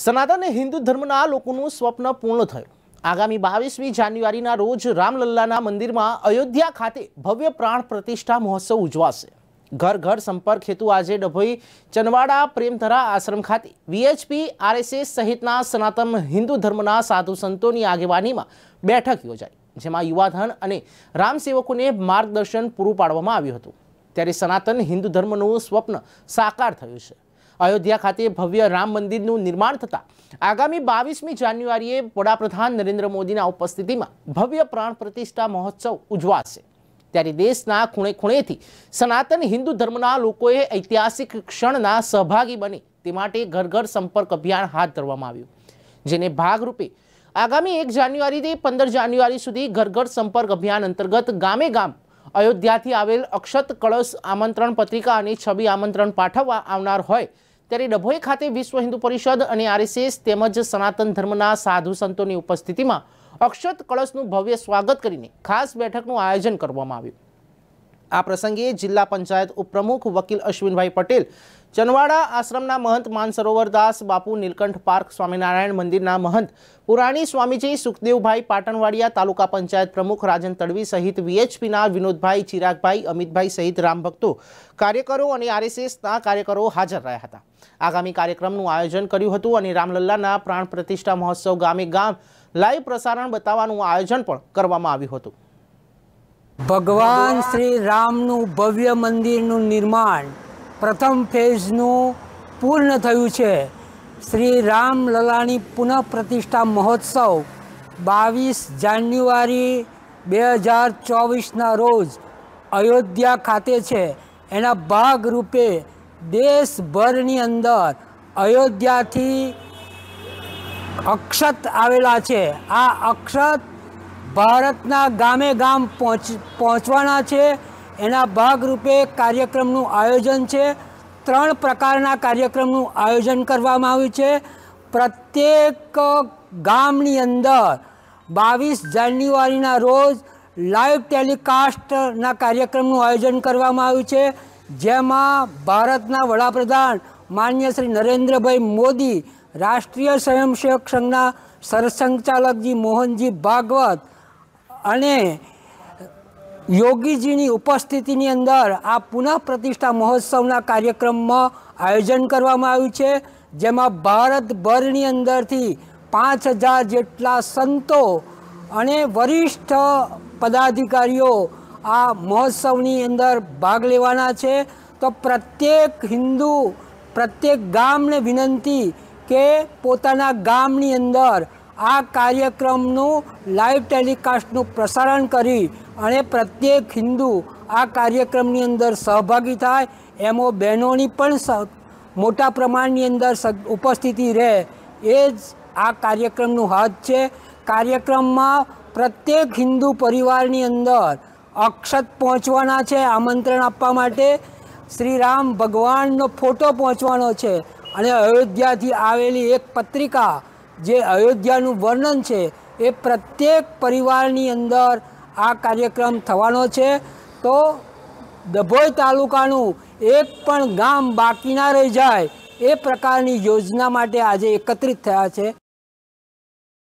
સનાતન હિન્દુ ધર્મના લોકોનું સ્વપ્ન પૂર્ણ થયું આગામી બાવીસમી જાન્યુઆરીના રોજ રામલલ્લાના મંદિરમાં અયોધ્યા ખાતે ભવ્ય પ્રાણ પ્રતિષ્ઠા મહોત્સવ ઉજવાશે ઘર ઘર સંપર્ક હેતુ આજે ડભોઈ ચનવાડા પ્રેમધરા આશ્રમ ખાતે વીએચપી આરએસએસ સહિતના સનાતન હિન્દુ ધર્મના સાધુ સંતોની આગેવાનીમાં બેઠક યોજાઈ જેમાં યુવાધન અને રામસેવકોને માર્ગદર્શન પૂરું પાડવામાં આવ્યું હતું ત્યારે સનાતન હિન્દુ ધર્મનું સ્વપ્ન સાકાર થયું છે અયોધ્યા ખાતે ભવ્ય રામ મંદિરનું નિર્માણ થતાં આગામી બાવીસમી જાન્યુઆરીએ વડાપ્રધાન નરેન્દ્ર મોદીના ઉપસ્થિતિમાં ભવ્ય પ્રાણ પ્રતિષ્ઠા મહોત્સવ ઉજવાશે ત્યારે દેશના ખૂણે ખૂણેથી સનાતન હિન્દુ ધર્મના લોકોએ ઐતિહાસિક ક્ષણના સહભાગી બને તે માટે ઘર ઘર સંપર્ક અભિયાન હાથ ધરવામાં આવ્યું જેને ભાગરૂપે આગામી એક જાન્યુઆરીથી પંદર જાન્યુઆરી સુધી ઘર ઘર સંપર્ક અભિયાન અંતર્ગત ગામે ગામ અયોધ્યાથી આવેલ અક્ષત કળશ આમંત્રણ પત્રિકા અને છબી આમંત્રણ પાઠવવા આવનાર હોય ત્યારે ડભોઈ ખાતે વિશ્વ હિન્દુ પરિષદ અને આરએસએસ તેમજ સનાતન ધર્મના સાધુ સંતોની ઉપસ્થિતિમાં અક્ષત કળશનું ભવ્ય સ્વાગત કરીને ખાસ બેઠકનું આયોજન કરવામાં આવ્યું આ પ્રસંગે જિલ્લા પંચાયત ઉપપ્રમુખ વકીલ અશ્વિનભાઈ પટેલ ચનવાડા આશ્રમના મહંત માનસરોવરદાસ બાપુ નીલકંઠ પાર્ક સ્વામિનારાયણ મંદિરના મહંત પુરાણી સ્વામીજી સુખદેવભાઈ પાટણવાડિયા તાલુકા પંચાયત પ્રમુખ રાજન તડવી સહિત વીએચપીના વિનોદભાઈ ચિરાગભાઈ અમિતભાઈ સહિત રામભક્તો કાર્યકરો અને આરએસએસના કાર્યકરો હાજર રહ્યા હતા આગામી કાર્યક્રમનું આયોજન કર્યું હતું અને રામલલ્લાના પ્રાણ પ્રતિષ્ઠા મહોત્સવ ગામે ગામ લાઈવ પ્રસારણ બતાવવાનું આયોજન પણ કરવામાં આવ્યું હતું ભગવાન શ્રી રામનું ભવ્ય મંદિરનું નિર્માણ પ્રથમ ફેઝનું પૂર્ણ થયું છે શ્રી રામ લલાણી પુનઃપ્રતિષ્ઠા મહોત્સવ બાવીસ જાન્યુઆરી બે હજાર ચોવીસના રોજ અયોધ્યા ખાતે છે એના ભાગરૂપે દેશભરની અંદર અયોધ્યાથી અક્ષત આવેલા છે આ અક્ષત ભારતના ગામે ગામ પહોંચ પહોંચવાના છે એના ભાગરૂપે કાર્યક્રમનું આયોજન છે ત્રણ પ્રકારના કાર્યક્રમનું આયોજન કરવામાં આવ્યું છે પ્રત્યેક ગામની અંદર બાવીસ જાન્યુઆરીના રોજ લાઈવ ટેલિકાસ્ટના કાર્યક્રમનું આયોજન કરવામાં આવ્યું છે જેમાં ભારતના વડાપ્રધાન માન્ય શ્રી નરેન્દ્રભાઈ મોદી રાષ્ટ્રીય સ્વયંસેવક સંઘના સરસંઘચાલકજી મોહનજી ભાગવત અને યોગીજીની ઉપસ્થિતિની અંદર આ પુનઃ પ્રતિષ્ઠા મહોત્સવના કાર્યક્રમમાં આયોજન કરવામાં આવ્યું છે જેમાં ભારતભરની અંદરથી પાંચ હજાર જેટલા સંતો અને વરિષ્ઠ પદાધિકારીઓ આ મહોત્સવની અંદર ભાગ લેવાના છે તો પ્રત્યેક હિન્દુ પ્રત્યેક ગામને વિનંતી કે પોતાના ગામની અંદર આ કાર્યક્રમનું લાઈવ ટેલિકાસ્ટનું પ્રસારણ કરી અને પ્રત્યેક હિન્દુ આ કાર્યક્રમની અંદર સહભાગી થાય એમો બહેનોની પણ મોટા પ્રમાણની અંદર ઉપસ્થિતિ રહે એ જ આ કાર્યક્રમનું હાથ છે કાર્યક્રમમાં પ્રત્યેક હિન્દુ પરિવારની અંદર અક્ષત પહોંચવાના છે આમંત્રણ આપવા માટે શ્રી રામ ભગવાનનો ફોટો પહોંચવાનો છે અને અયોધ્યાથી આવેલી એક પત્રિકા જે અયોધ્યાનું વર્ણન છે એ પ્રત્યેક પરિવારની અંદર આ કાર્યક્રમ થવાનો છે તો ડભોઈ તાલુકાનું એક પણ ગામ બાકી ના રહી જાય એ પ્રકારની યોજના માટે આજે એકત્રિત થયા છે